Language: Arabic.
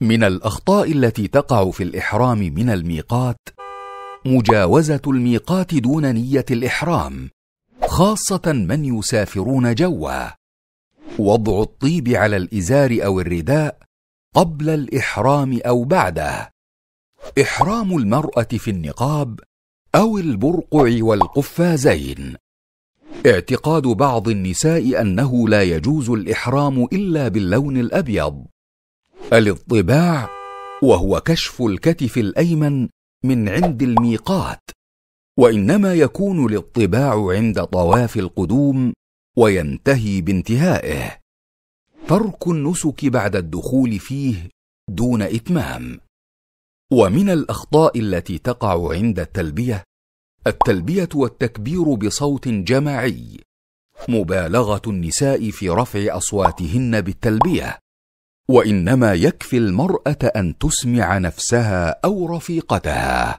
من الاخطاء التي تقع في الاحرام من الميقات مجاوزه الميقات دون نيه الاحرام خاصه من يسافرون جوا وضع الطيب على الازار او الرداء قبل الاحرام او بعده احرام المراه في النقاب او البرقع والقفازين اعتقاد بعض النساء انه لا يجوز الاحرام الا باللون الابيض الاضطباع وهو كشف الكتف الايمن من عند الميقات وانما يكون الاضطباع عند طواف القدوم وينتهي بانتهائه ترك النسك بعد الدخول فيه دون اتمام ومن الاخطاء التي تقع عند التلبيه التلبيه والتكبير بصوت جماعي مبالغه النساء في رفع اصواتهن بالتلبيه وانما يكفي المراه ان تسمع نفسها او رفيقتها